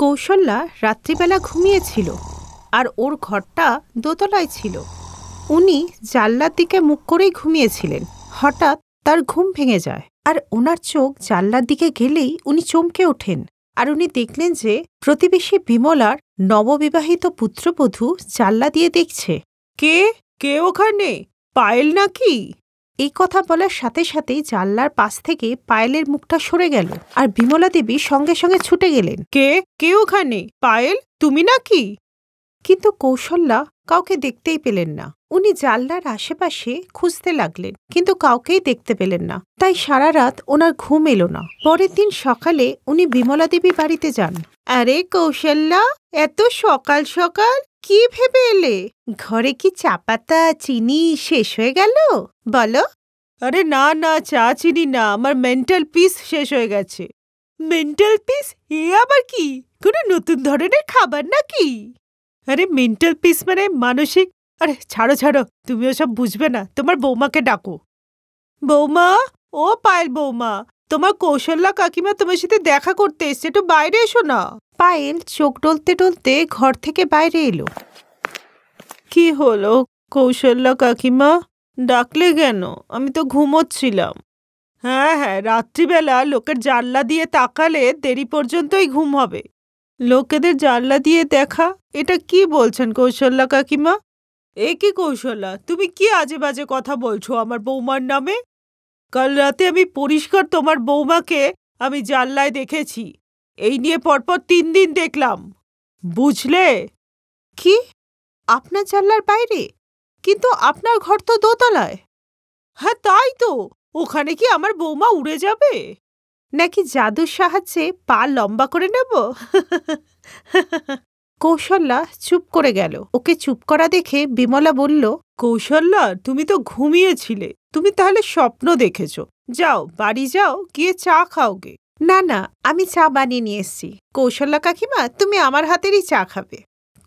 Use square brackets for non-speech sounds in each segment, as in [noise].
কৌশল্যা রাত্রিবেলা ঘুমিয়েছিল আর ওর ঘরটা দোতলায় ছিল উনি জানলার দিকে মুখ করেই ঘুমিয়েছিলেন হঠাৎ তার ঘুম ভেঙে যায় আর ওনার চোখ জানলার দিকে গেলেই উনি চমকে ওঠেন আর উনি দেখলেন যে প্রতিবেশী বিমলার নববিবাহিত পুত্রবধূ জানলা দিয়ে দেখছে কে কে ওখানে পায়েল নাকি এই কথা বলার সাথে সাথেই জানলার পাশ থেকে পায়েলের মুখটা সরে গেল আর বিমলা দেবী সঙ্গে সঙ্গে ছুটে গেলেন কে কে ওখানে পায়েল তুমি নাকি কিন্তু কৌশল্যা কাউকে দেখতেই পেলেন না উনি জানলার আশেপাশে খুঁজতে লাগলেন কিন্তু কাউকেই দেখতে পেলেন না তাই সারা রাত ওনার ঘুম এলো না পরের দিন সকালে উনি বিমলা দেবী বাড়িতে যান আরে কৌশল্যা এত সকাল সকাল কি ভেবে এলে ঘরে কি চা পাতা চিনি শেষ হয়ে গেল বলো আরে না না চা চিনি না আমার মেন্টাল পিস শেষ হয়ে গেছে মেন্টাল পিস এ আবার কি কোনো নতুন ধরনের খাবার নাকি আরে মেন্টাল পিস মানে মানসিক আরে ছাড়ো ছাড়ো তুমি ওসব বুঝবে না তোমার বৌমাকে ডাকো বৌমা ও পায়েল বৌমা তোমার কৌশল্যা কাকিমা তোমার সাথে দেখা করতে এসছে একটু বাইরে এসো না পায়েল চোখ ডলতে ডলতে ঘর থেকে বাইরে এলো কি হলো কৌশল্যা কাকিমা ডাকলে কেন আমি তো ঘুমোচ্ছিলাম হ্যাঁ হ্যাঁ রাত্রিবেলা লোকের জানলা দিয়ে তাকালে দেরি পর্যন্তই ঘুম হবে লোকেদের জানলা দিয়ে দেখা এটা কি বলছেন কৌশল্যা কাকিমা এ কি কৌশল্যা তুমি কি আজে বাজে কথা বলছো আমার বৌমার নামে কাল রাতে আমি পরিষ্কার তোমার বৌমাকে আমি জানলায় দেখেছি এই নিয়ে পরপর তিন দিন দেখলাম বুঝলে কি আপনার জানলার বাইরে কিন্তু আপনার ঘর তো দোতলায় হ্যাঁ তাই তো ওখানে কি আমার বৌমা উড়ে যাবে নাকি জাদুর সাহায্যে পা লম্বা করে নেব কৌশল্যা চুপ করে গেল ওকে চুপ করা দেখে বিমলা বলল কৌশল্যা তুমি তো ঘুমিয়েছিলে তুমি তাহলে স্বপ্ন দেখেছ যাও বাড়ি যাও গিয়ে চা খাওগে না না আমি চা বানিয়ে নিয়ে এসছি কৌশলা কাকিমা তুমি আমার হাতেরই চা খাবে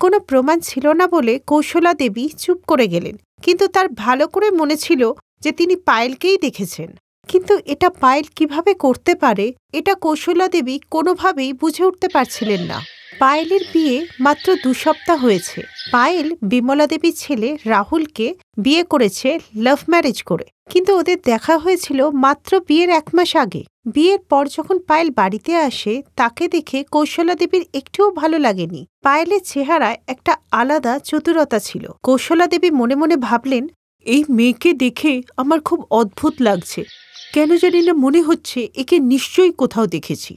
কোনো প্রমাণ ছিল না বলে কৌশলা দেবী চুপ করে গেলেন কিন্তু তার ভালো করে মনে ছিল যে তিনি পায়েলকেই দেখেছেন কিন্তু এটা পায়েল কিভাবে করতে পারে এটা কৌশলা দেবী কোনোভাবেই বুঝে উঠতে পারছিলেন না পায়েলের বিয়ে মাত্র দু সপ্তাহ হয়েছে পায়েল বিমলা দেবীর ছেলে রাহুলকে বিয়ে করেছে লাভ ম্যারেজ করে কিন্তু ওদের দেখা হয়েছিল মাত্র বিয়ের এক মাস আগে বিয়ের পর যখন পায়েল বাড়িতে আসে তাকে দেখে কৌশলা দেবীর একটুও ভালো লাগেনি পায়েলের চেহারায় একটা আলাদা চতুরতা ছিল কৌশলা দেবী মনে মনে ভাবলেন এই মেয়েকে দেখে আমার খুব অদ্ভুত লাগছে কেন জানি না মনে হচ্ছে একে নিশ্চয়ই কোথাও দেখেছি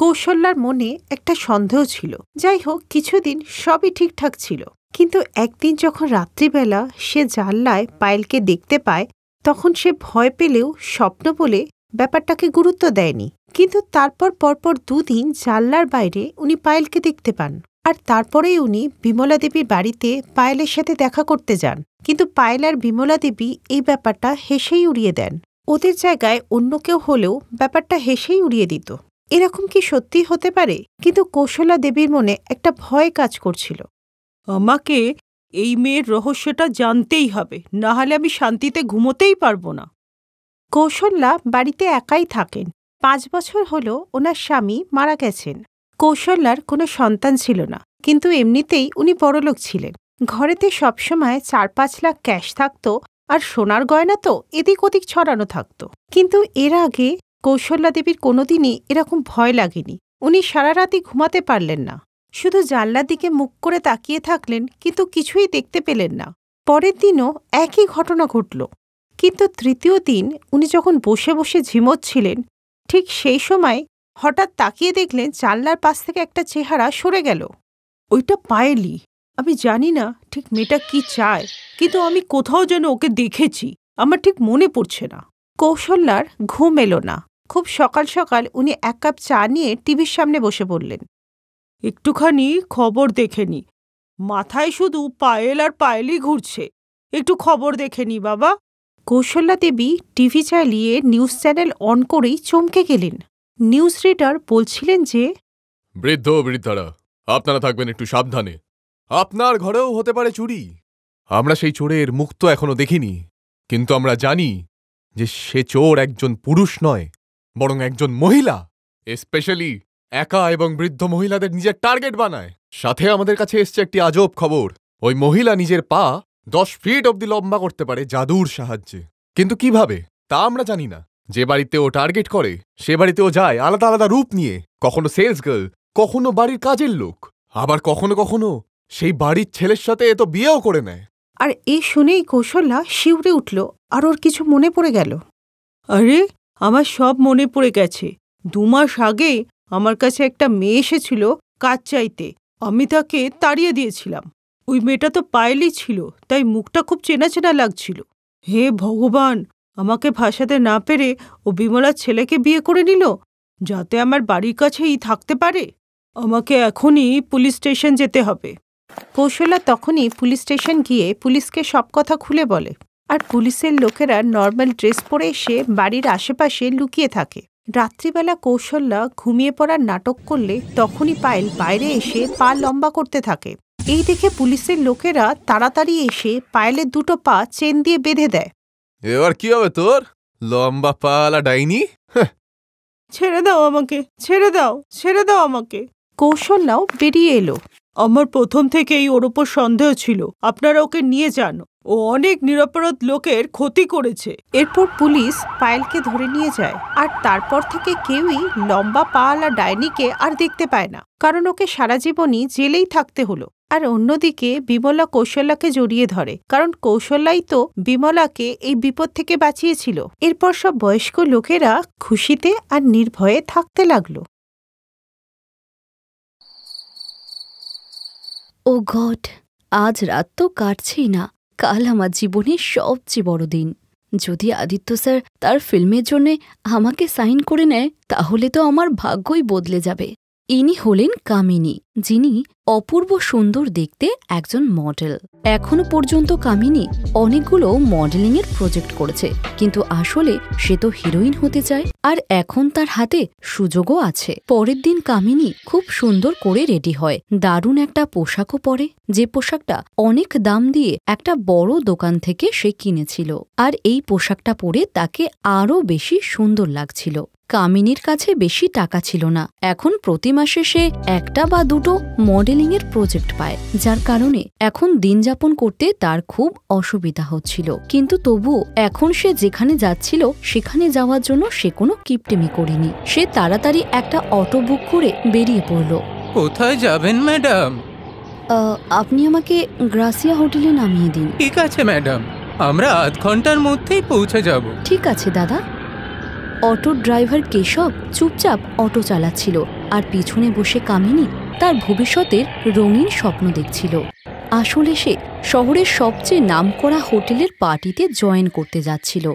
কৌশল্যার মনে একটা সন্দেহ ছিল যাই হোক কিছুদিন সবই ঠিকঠাক ছিল কিন্তু একদিন যখন রাত্রিবেলা সে জানলায় পায়েলকে দেখতে পায় তখন সে ভয় পেলেও স্বপ্ন বলে ব্যাপারটাকে গুরুত্ব দেয়নি কিন্তু তারপর পরপর দুদিন জানলার বাইরে উনি পায়েলকে দেখতে পান আর তারপরেই উনি বিমলা দেবীর বাড়িতে পায়েলের সাথে দেখা করতে যান কিন্তু পায়েল আর বিমলা দেবী এই ব্যাপারটা হেসেই উড়িয়ে দেন ওদের জায়গায় অন্য কেউ হলেও ব্যাপারটা হেসেই উড়িয়ে দিত এরকম কি সত্যি হতে পারে কিন্তু কৌশলা দেবীর মনে একটা ভয় কাজ করছিল আমাকে এই মেয়ের রহস্যটা জানতেই হবে না হলে আমি শান্তিতে ঘুমোতেই পারবো না কৌশল্যা বাড়িতে একাই থাকেন পাঁচ বছর হল ওনার স্বামী মারা গেছেন কৌশল্যার কোনো সন্তান ছিল না কিন্তু এমনিতেই উনি বড়লোক ছিলেন ঘরেতে সবসময় চার পাঁচ লাখ ক্যাশ থাকত আর সোনার গয়না তো এদিক ওদিক ছড়ানো থাকত কিন্তু এর আগে কৌশল্যা দেবীর কোনোদিনই এরকম ভয় লাগেনি উনি সারা রাতি ঘুমাতে পারলেন না শুধু জানলার দিকে মুখ করে তাকিয়ে থাকলেন কিন্তু কিছুই দেখতে পেলেন না পরের দিনও একই ঘটনা ঘটল কিন্তু তৃতীয় দিন উনি যখন বসে বসে ঝিমোচ্ছিলেন ঠিক সেই সময় হঠাৎ তাকিয়ে দেখলেন জানলার পাশ থেকে একটা চেহারা সরে গেল ওইটা পায়েলি আমি জানি না ঠিক মেয়েটা কি চায় কিন্তু আমি কোথাও যেন ওকে দেখেছি আমার ঠিক মনে পড়ছে না কৌশল্যার ঘুম এলো না খুব সকাল সকাল উনি এক কাপ চা নিয়ে টিভির সামনে বসে পড়লেন একটুখানি খবর দেখে মাথায় শুধু পায়েল আর পায়েলই ঘুরছে একটু খবর দেখে বাবা কৌশল্যা দেবী টিভি চালিয়ে নিউজ চ্যানেল অন করেই চমকে গেলেন নিউজ রিডার বলছিলেন যে বৃদ্ধ বৃদ্ধারা আপনারা থাকবেন একটু সাবধানে আপনার ঘরেও হতে পারে চুরি আমরা সেই চোরের মুখ তো এখনো দেখিনি কিন্তু আমরা জানি যে সে চোর একজন পুরুষ নয় বরং একজন মহিলা স্পেশালি একা এবং বৃদ্ধ মহিলাদের নিজের টার্গেট বানায় সাথে আমাদের কাছে এসছে একটি আজব খবর ওই মহিলা নিজের পা দশ ফিট অব্দি লম্বা করতে পারে জাদুর সাহায্যে কিন্তু কিভাবে তা আমরা জানি না যে বাড়িতে ও টার্গেট করে সে বাড়িতে ও যায় আলাদা আলাদা রূপ নিয়ে কখনো সেলস গার্ল কখনো বাড়ির কাজের লোক আবার কখনো কখনো সেই বাড়ির ছেলের সাথে এ তো বিয়েও করে নেয় আর এই শুনেই কৌশল্যা শিউরে উঠল আর ওর কিছু মনে পড়ে গেল আরে আমার সব মনে পড়ে গেছে দু মাস আগে আমার কাছে একটা মেয়ে এসেছিল কাজ চাইতে আমি তাকে তাড়িয়ে দিয়েছিলাম ওই মেয়েটা তো পায়েলই ছিল তাই মুখটা খুব চেনা চেনা লাগছিল হে ভগবান আমাকে ভাসাতে না পেরে ও বিমলার ছেলেকে বিয়ে করে নিল যাতে আমার বাড়ির কাছেই থাকতে পারে আমাকে এখনই পুলিশ স্টেশন যেতে হবে কৌশলা তখনই পুলিশ স্টেশন গিয়ে পুলিশকে সব কথা খুলে বলে আর পুলিশের লোকেরা নর্মাল ড্রেস পরে এসে বাড়ির আশেপাশে লুকিয়ে থাকে রাত্রিবেলা কৌশল্যা ঘুমিয়ে পড়ার নাটক করলে তখনই পায়েল বাইরে এসে পা লম্বা করতে থাকে এই দেখে পুলিশের লোকেরা তাড়াতাড়ি এসে পায়েলের দুটো পা চেন দিয়ে বেঁধে দেয় এবার কি হবে তোর লম্বা পালা ডাইনি হ্যাঁ। ছেড়ে দাও আমাকে ছেড়ে দাও ছেড়ে দাও আমাকে কৌশল্যাও বেরিয়ে এলো আমার প্রথম থেকেই ওর ওপর সন্দেহ ছিল আপনারা ওকে নিয়ে যান ও অনেক নিরপরাধ লোকের ক্ষতি করেছে এরপর পুলিশ পায়েলকে ধরে নিয়ে যায় আর তারপর থেকে কেউই লম্বা পাওয়ালা ডাইনিকে আর দেখতে পায় না কারণ ওকে সারা জীবনই জেলেই থাকতে হলো আর অন্যদিকে বিমলা কৌশল্যাকে জড়িয়ে ধরে কারণ কৌশল্যাই তো বিমলাকে এই বিপদ থেকে বাঁচিয়েছিল এরপর সব বয়স্ক লোকেরা খুশিতে আর নির্ভয়ে থাকতে লাগলো ও গড আজ রাত তো কাটছেই না কাল আমার জীবনের সবচেয়ে বড় দিন যদি আদিত্য স্যার তার ফিল্মের জন্যে আমাকে সাইন করে নেয় তাহলে তো আমার ভাগ্যই বদলে যাবে ইনি হলেন কামিনী যিনি অপূর্ব সুন্দর দেখতে একজন মডেল এখনো পর্যন্ত কামিনী অনেকগুলো মডেলিংয়ের প্রজেক্ট করেছে কিন্তু আসলে সে তো হিরোইন হতে চায় আর এখন তার হাতে সুযোগও আছে পরের দিন কামিনী খুব সুন্দর করে রেডি হয় দারুণ একটা পোশাকও পরে যে পোশাকটা অনেক দাম দিয়ে একটা বড় দোকান থেকে সে কিনেছিল আর এই পোশাকটা পরে তাকে আরও বেশি সুন্দর লাগছিল কামিনীর কাছে বেশি টাকা ছিল না এখন প্রতি মাসে সে একটা বা দুটো মডেলিংয়ের প্রজেক্ট পায় যার কারণে এখন দিন যাপন করতে তার খুব অসুবিধা হচ্ছিল কিন্তু তবুও এখন সে যেখানে যাচ্ছিল সেখানে যাওয়ার জন্য সে কোনো কিপটেমি করেনি সে তাড়াতাড়ি একটা অটো বুক করে বেরিয়ে পড়ল কোথায় যাবেন ম্যাডাম আপনি আমাকে গ্রাসিয়া হোটেলে নামিয়ে দিন ঠিক আছে ম্যাডাম আমরা আধ ঘন্টার মধ্যেই পৌঁছে যাব ঠিক আছে দাদা অটোর ড্রাইভার কেশব চুপচাপ অটো চালাচ্ছিল আর পিছনে বসে কামিনী তার ভবিষ্যতের রঙিন স্বপ্ন দেখছিল আসলে সে শহরের সবচেয়ে নামকরা হোটেলের পার্টিতে জয়েন করতে যাচ্ছিল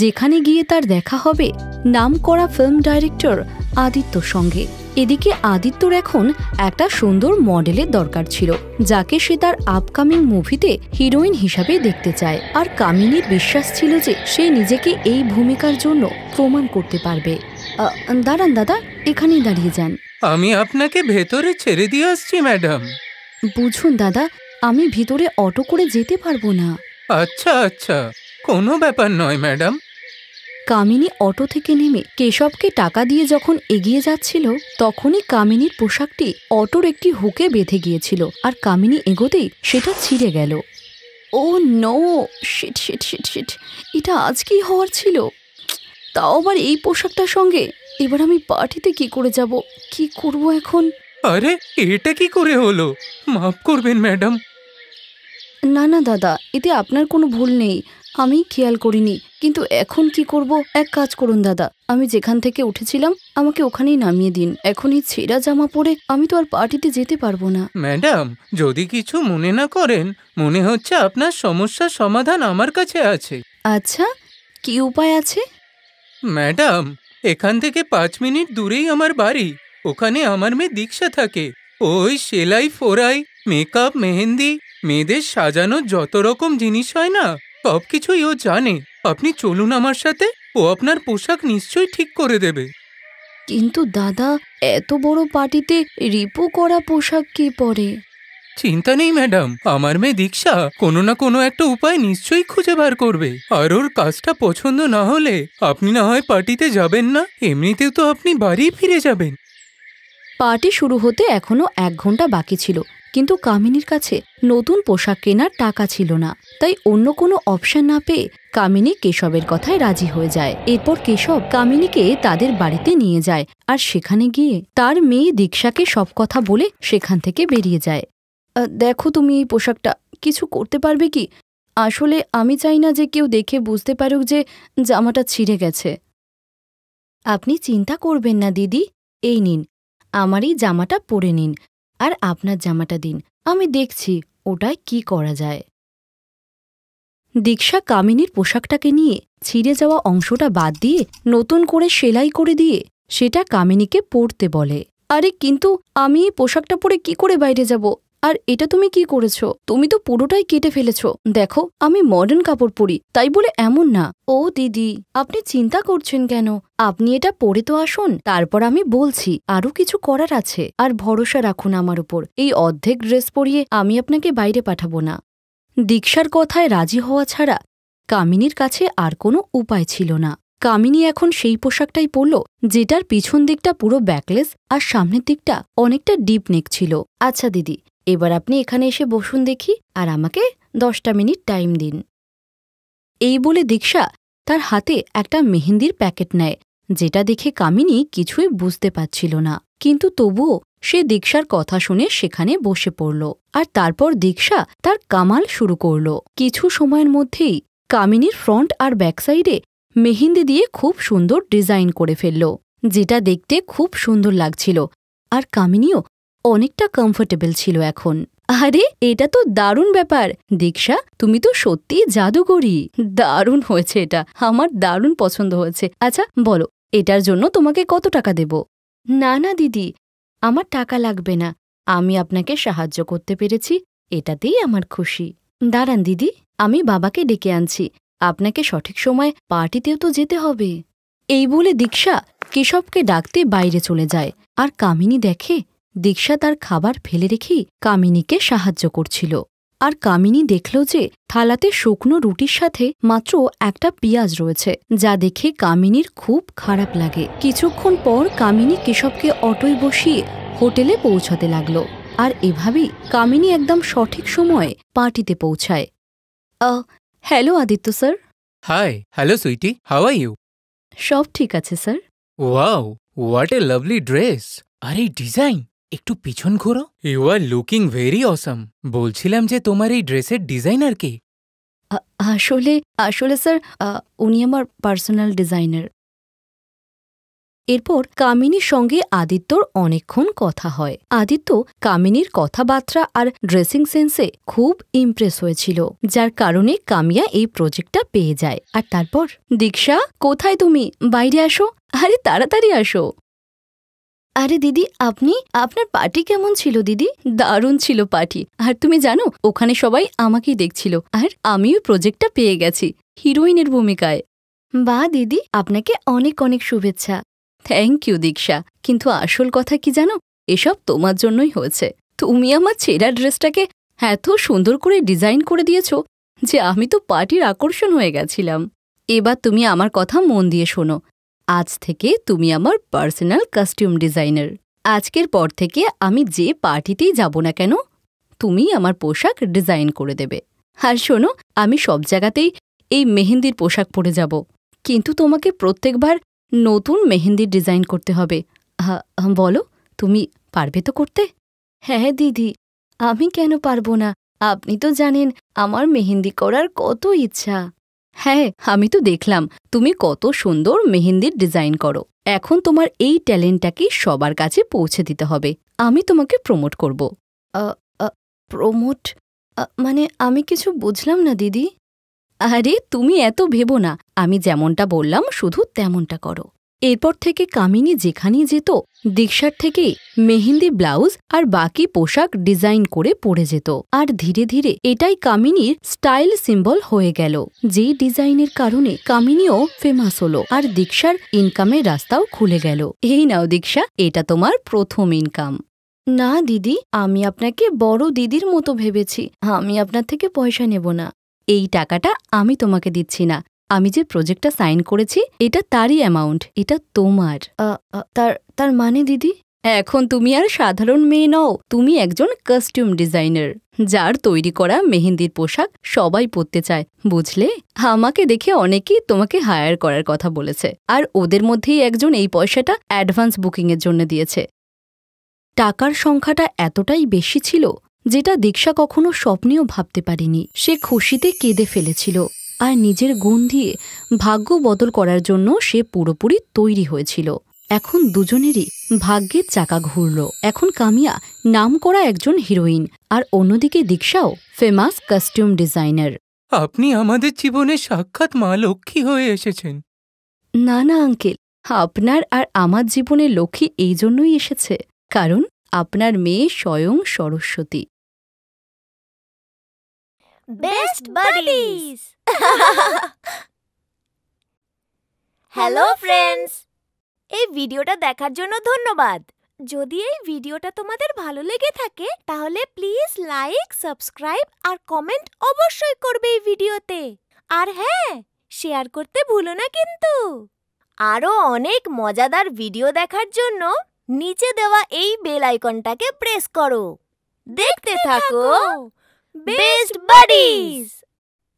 যেখানে গিয়ে তার দেখা হবে নামকরা ফিল্ম ডাইরেক্টর আদিত্যর সঙ্গে এদিকে আদিত্যর এখন একটা সুন্দর মডেলের দরকার ছিল যাকে সে তার আপকামিং মুভিতে হিরোইন হিসাবে দেখতে চায় আর কামিনীর বিশ্বাস ছিল যে সে নিজেকে এই ভূমিকার জন্য প্রমাণ করতে পারবে দাঁড়ান দাদা এখানেই দাঁড়িয়ে যান আমি আপনাকে ভেতরে ছেড়ে দিয়ে আসছি ম্যাডাম বুঝুন দাদা আমি ভিতরে অটো করে যেতে পারবো না আচ্ছা আচ্ছা কোনো ব্যাপার নয় ম্যাডাম কামিনী অটো থেকে নেমে কেশবকে টাকা দিয়ে যখন এগিয়ে যাচ্ছিল তখনই কামিনীর পোশাকটি অটোর একটি হুকে বেঁধে গিয়েছিল আর কামিনী এগোতেই সেটা ছিঁড়ে গেল oh no shit shit shit shit এটা আজকেই হওয়ার ছিল তাও আবার এই পোশাকটার সঙ্গে এবার আমি পার্টিতে কি করে যাব কি করব এখন আরে এটা কি করে হলো মাফ করবেন ম্যাডাম না না দাদা এতে আপনার কোনো ভুল নেই আমি খেয়াল করিনি কিন্তু এখন কি করব এক কাজ করুন দাদা আমি যেখান থেকে উঠেছিলাম আমাকে ওখানেই নামিয়ে দিন এখনই ছেঁড়া জামা পরে আমি তো আর পার্টিতে যেতে পারবো না ম্যাডাম যদি কিছু মনে না করেন মনে হচ্ছে আপনার সমস্যার সমাধান আমার কাছে আছে আচ্ছা কি উপায় আছে ম্যাডাম এখান থেকে পাঁচ মিনিট দূরেই আমার বাড়ি ওখানে আমার মেয়ে দীক্ষা থাকে ওই সেলাই ফোরাই মেকআপ মেহেন্দি মেয়েদের সাজানোর যত রকম জিনিস হয় না সবকিছুই ও জানে আপনি চলুন আমার সাথে ও আপনার পোশাক নিশ্চয়ই ঠিক করে দেবে কিন্তু দাদা এত বড় পার্টিতে রিপু করা পোশাক কি পরে চিন্তা নেই ম্যাডাম আমার মেয়ে দীক্ষা কোনো না কোনো একটা উপায় নিশ্চয়ই খুঁজে বার করবে আর ওর কাজটা পছন্দ না হলে আপনি না হয় পার্টিতে যাবেন না এমনিতেও তো আপনি বাড়ি ফিরে যাবেন পার্টি শুরু হতে এখনও এক ঘন্টা বাকি ছিল কিন্তু কামিনীর কাছে নতুন পোশাক কেনার টাকা ছিল না তাই অন্য কোনো অপশন না পেয়ে কামিনী কেশবের কথায় রাজি হয়ে যায় এরপর কেশব কামিনীকে তাদের বাড়িতে নিয়ে যায় আর সেখানে গিয়ে তার মেয়ে দীক্ষাকে সব কথা বলে সেখান থেকে বেরিয়ে যায় দেখো তুমি এই পোশাকটা কিছু করতে পারবে কি আসলে আমি চাই না যে কেউ দেখে বুঝতে পারুক যে জামাটা ছিঁড়ে গেছে আপনি চিন্তা করবেন না দিদি এই নিন আমার এই জামাটা পরে নিন আর আপনার জামাটা দিন আমি দেখছি ওটায় কি করা যায় দীক্ষা কামিনীর পোশাকটাকে নিয়ে ছিঁড়ে যাওয়া অংশটা বাদ দিয়ে নতুন করে সেলাই করে দিয়ে সেটা কামিনীকে পরতে বলে আরে কিন্তু আমি এই পোশাকটা পরে কি করে বাইরে যাব আর এটা তুমি কি করেছো তুমি তো পুরোটাই কেটে ফেলেছো দেখো আমি মডার্ন কাপড় পরি তাই বলে এমন না ও দিদি আপনি চিন্তা করছেন কেন আপনি এটা পরে তো আসুন তারপর আমি বলছি আরও কিছু করার আছে আর ভরসা রাখুন আমার উপর এই অর্ধেক ড্রেস পরিয়ে আমি আপনাকে বাইরে পাঠাবো না দীক্ষার কথায় রাজি হওয়া ছাড়া কামিনীর কাছে আর কোনো উপায় ছিল না কামিনী এখন সেই পোশাকটাই পরল যেটার পিছন দিকটা পুরো ব্যাকলেস আর সামনের দিকটা অনেকটা ডিপ নেক ছিল আচ্ছা দিদি এবার আপনি এখানে এসে বসুন দেখি আর আমাকে দশটা মিনিট টাইম দিন এই বলে দীক্ষা তার হাতে একটা মেহেন্দির প্যাকেট নেয় যেটা দেখে কামিনী কিছুই বুঝতে পারছিল না কিন্তু তবুও সে দীক্ষার কথা শুনে সেখানে বসে পড়ল আর তারপর দীক্ষা তার কামাল শুরু করল কিছু সময়ের মধ্যেই কামিনীর ফ্রন্ট আর ব্যাকসাইডে মেহেন্দি দিয়ে খুব সুন্দর ডিজাইন করে ফেলল যেটা দেখতে খুব সুন্দর লাগছিল আর কামিনীও অনেকটা কমফোর্টেবল ছিল এখন আরে এটা তো দারুণ ব্যাপার দীক্ষা তুমি তো সত্যি জাদুকরি দারুণ হয়েছে এটা আমার দারুণ পছন্দ হয়েছে আচ্ছা বলো এটার জন্য তোমাকে কত টাকা দেব না না দিদি আমার টাকা লাগবে না আমি আপনাকে সাহায্য করতে পেরেছি এটাতেই আমার খুশি দাঁড়ান দিদি আমি বাবাকে ডেকে আনছি আপনাকে সঠিক সময় পার্টিতেও তো যেতে হবে এই বলে দীক্ষা কেশবকে ডাকতে বাইরে চলে যায় আর কামিনী দেখে দীক্ষা তার খাবার ফেলে রেখেই কামিনীকে সাহায্য করছিল আর কামিনী দেখল যে থালাতে শুকনো রুটির সাথে মাত্র একটা পেঁয়াজ রয়েছে যা দেখে কামিনীর খুব খারাপ লাগে কিছুক্ষণ পর কামিনী কেশবকে অটোয় বসিয়ে হোটেলে পৌঁছাতে লাগল আর এভাবেই কামিনী একদম সঠিক সময়ে পার্টিতে পৌঁছায় hello Aditya sir hi hello sweety how are you সব ঠিক আছে sir wow what a lovely dress আর এই ডিজাইন একটু পিছন ঘোরো you are looking very awesome বলছিলাম যে তোমার এই ড্রেসের ডিজাইনার কে আসলে আসলে স্যার উনি আমার পার্সোনাল ডিজাইনার এরপর কামিনীর সঙ্গে আদিত্যর অনেকক্ষণ কথা হয় আদিত্য কামিনীর কথাবার্তা আর ড্রেসিং সেন্সে খুব ইমপ্রেস হয়েছিল যার কারণে কামিয়া এই প্রজেক্টটা পেয়ে যায় আর তারপর দীক্ষা কোথায় তুমি বাইরে আসো আরে তাড়াতাড়ি আসো আরে দিদি আপনি আপনার পার্টি কেমন ছিল দিদি দারুণ ছিল পার্টি আর তুমি জানো ওখানে সবাই আমাকেই দেখছিল আর আমিও প্রজেক্টটা পেয়ে গেছি হিরোইনের ভূমিকায় বা দিদি আপনাকে অনেক অনেক শুভেচ্ছা থ্যাংক ইউ দীক্ষা কিন্তু আসল কথা কি জানো এসব তোমার জন্যই হয়েছে তুমি আমার ছেঁড়া ড্রেসটাকে এত সুন্দর করে ডিজাইন করে দিয়েছ যে আমি তো পার্টির আকর্ষণ হয়ে গেছিলাম এবার তুমি আমার কথা মন দিয়ে শোনো আজ থেকে তুমি আমার পার্সোনাল কাস্টিউম ডিজাইনার আজকের পর থেকে আমি যে পার্টিতেই যাব না কেন তুমি আমার পোশাক ডিজাইন করে দেবে আর শোনো আমি সব জায়গাতেই এই মেহেন্দির পোশাক পরে যাব কিন্তু তোমাকে প্রত্যেকবার নতুন মেহেন্দির ডিজাইন করতে হবে বলো তুমি পারবে তো করতে হ্যাঁ, হ্যাঁ দিদি আমি কেন পারবো না আপনি তো জানেন আমার মেহেন্দি করার কত ইচ্ছা হ্যাঁ আমি তো দেখলাম তুমি কত সুন্দর মেহেন্দির ডিজাইন করো এখন তোমার এই ট্যালেন্টটাকে সবার কাছে পৌঁছে দিতে হবে আমি তোমাকে প্রমোট করব প্রমোট মানে আমি কিছু বুঝলাম না দিদি আরে তুমি এত ভেবো না আমি যেমনটা বললাম শুধু তেমনটা করো এরপর থেকে কামিনী যেখানেই যেত দীক্ষার থেকেই মেহেন্দি ব্লাউজ আর বাকি পোশাক ডিজাইন করে পরে যেত আর ধীরে ধীরে এটাই কামিনীর স্টাইল সিম্বল হয়ে গেল যে ডিজাইনের কারণে কামিনীও ফেমাস হলো আর দীক্ষার ইনকামের রাস্তাও খুলে গেল এই নাও দীক্ষা এটা তোমার প্রথম ইনকাম না দিদি আমি আপনাকে বড় দিদির মতো ভেবেছি আমি আপনার থেকে পয়সা নেব না এই টাকাটা আমি তোমাকে দিচ্ছি না আমি যে প্রজেক্টটা সাইন করেছি এটা তারই অ্যামাউন্ট এটা তোমার তার তার মানে দিদি এখন তুমি আর সাধারণ মেয়ে নও তুমি একজন কাস্টিউম ডিজাইনার যার তৈরি করা মেহেন্দির পোশাক সবাই পরতে চায় বুঝলে আমাকে দেখে অনেকেই তোমাকে হায়ার করার কথা বলেছে আর ওদের মধ্যেই একজন এই পয়সাটা অ্যাডভান্স বুকিংয়ের জন্য দিয়েছে টাকার সংখ্যাটা এতটাই বেশি ছিল যেটা দীক্ষা কখনো স্বপ্নেও ভাবতে পারিনি সে খুশিতে কেঁদে ফেলেছিল আর নিজের গুণ দিয়ে ভাগ্য বদল করার জন্য সে পুরোপুরি তৈরি হয়েছিল এখন দুজনেরই ভাগ্যের চাকা ঘুরল এখন কামিয়া নাম করা একজন হিরোইন আর অন্যদিকে দীক্ষাও ফেমাস কাস্টিউম ডিজাইনার আপনি আমাদের জীবনে সাক্ষাৎ মা লক্ষ্মী হয়ে এসেছেন না না আঙ্কেল আপনার আর আমার জীবনে লক্ষ্মী এই জন্যই এসেছে কারণ আপনার মেয়ে স্বয়ং সরস্বতী বেস্ট হ্যালো [laughs] ফ্রেন্ডস এই ভিডিওটা দেখার জন্য ধন্যবাদ যদি এই ভিডিওটা তোমাদের ভালো লেগে থাকে তাহলে প্লিজ লাইক সাবস্ক্রাইব আর কমেন্ট অবশ্যই করবে এই ভিডিওতে আর হ্যাঁ শেয়ার করতে ভুলো না কিন্তু আরও অনেক মজাদার ভিডিও দেখার জন্য নিচে দেওয়া এই বেল আইকনটাকে প্রেস করো দেখতে থাকো বেস্ট বাডিস